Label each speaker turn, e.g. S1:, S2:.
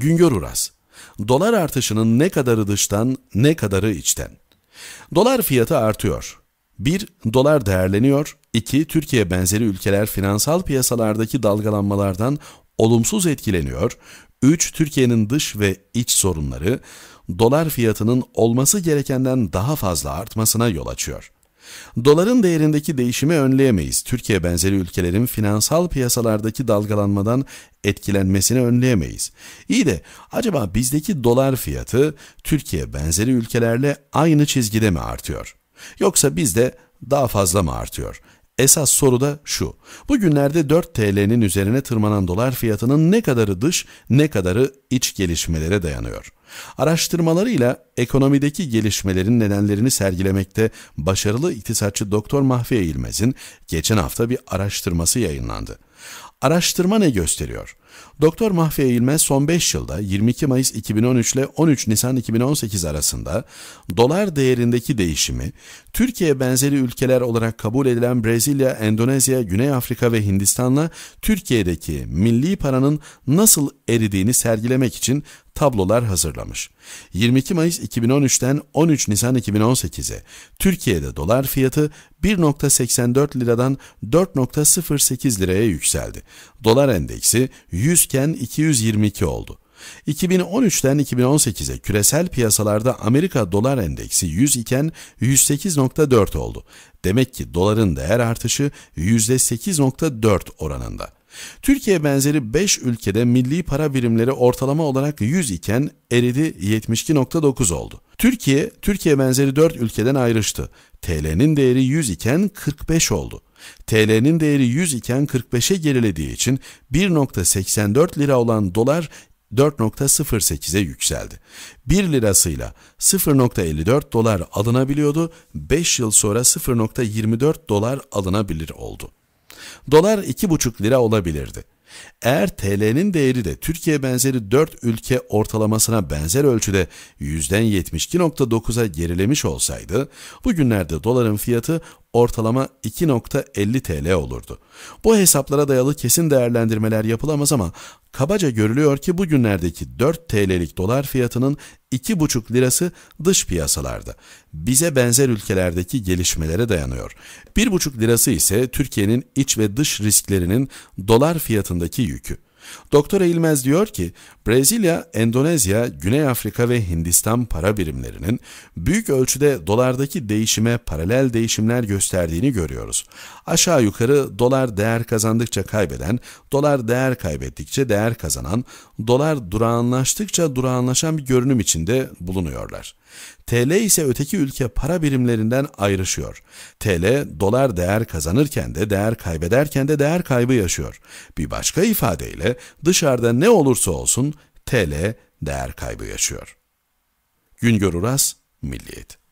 S1: Güngör Uras Dolar artışının ne kadarı dıştan ne kadarı içten. Dolar fiyatı artıyor. 1. Dolar değerleniyor. 2. Türkiye benzeri ülkeler finansal piyasalardaki dalgalanmalardan olumsuz etkileniyor. 3. Türkiye'nin dış ve iç sorunları dolar fiyatının olması gerekenden daha fazla artmasına yol açıyor. Doların değerindeki değişimi önleyemeyiz. Türkiye benzeri ülkelerin finansal piyasalardaki dalgalanmadan etkilenmesini önleyemeyiz. İyi de acaba bizdeki dolar fiyatı Türkiye benzeri ülkelerle aynı çizgide mi artıyor? Yoksa bizde daha fazla mı artıyor? Esas soru da şu. Bugünlerde 4 TL'nin üzerine tırmanan dolar fiyatının ne kadarı dış ne kadarı iç gelişmelere dayanıyor. Araştırmalarıyla ekonomideki gelişmelerin nedenlerini sergilemekte başarılı iktisatçı Doktor Mahfi Eğilmez'in geçen hafta bir araştırması yayınlandı. Araştırma ne gösteriyor? Doktor Mahfi Eğilmez son 5 yılda 22 Mayıs 2013 ile 13 Nisan 2018 arasında dolar değerindeki değişimi Türkiye benzeri ülkeler olarak kabul edilen Brezilya, Endonezya, Güney Afrika ve Hindistan'la Türkiye'deki milli paranın nasıl eridiğini sergilemek için tablolar hazırlamış. 22 Mayıs 2013'ten 13 Nisan 2018'e Türkiye'de dolar fiyatı 1.84 liradan 4.08 liraya yükseldi. Dolar endeksi 100 iken 222 oldu. 2013'ten 2018'e küresel piyasalarda Amerika dolar endeksi 100 iken 108.4 oldu. Demek ki doların değer artışı %8.4 oranında. Türkiye benzeri 5 ülkede milli para birimleri ortalama olarak 100 iken eridi 72.9 oldu. Türkiye, Türkiye benzeri 4 ülkeden ayrıştı. TL'nin değeri 100 iken 45 oldu. TL'nin değeri 100 iken 45'e gerilediği için 1.84 lira olan dolar 4.08'e yükseldi. 1 lirasıyla 0.54 dolar alınabiliyordu, 5 yıl sonra 0.24 dolar alınabilir oldu dolar 2,5 lira olabilirdi. Eğer TL'nin değeri de Türkiye benzeri 4 ülke ortalamasına benzer ölçüde %72.9'a gerilemiş olsaydı, bugünlerde doların fiyatı ortalama 2.50 TL olurdu. Bu hesaplara dayalı kesin değerlendirmeler yapılamaz ama Kabaca görülüyor ki bugünlerdeki 4 TL'lik dolar fiyatının 2,5 lirası dış piyasalarda. Bize benzer ülkelerdeki gelişmelere dayanıyor. 1,5 lirası ise Türkiye'nin iç ve dış risklerinin dolar fiyatındaki yükü. Doktor Eğilmez diyor ki, Brezilya, Endonezya, Güney Afrika ve Hindistan para birimlerinin büyük ölçüde dolardaki değişime paralel değişimler gösterdiğini görüyoruz. Aşağı yukarı dolar değer kazandıkça kaybeden, dolar değer kaybettikçe değer kazanan, dolar durağanlaştıkça durağanlaşan bir görünüm içinde bulunuyorlar. TL ise öteki ülke para birimlerinden ayrışıyor. TL, dolar değer kazanırken de değer kaybederken de değer kaybı yaşıyor. Bir başka ifadeyle dışarıda ne olursa olsun TL değer kaybı yaşıyor. Güngör Uras, Milliyet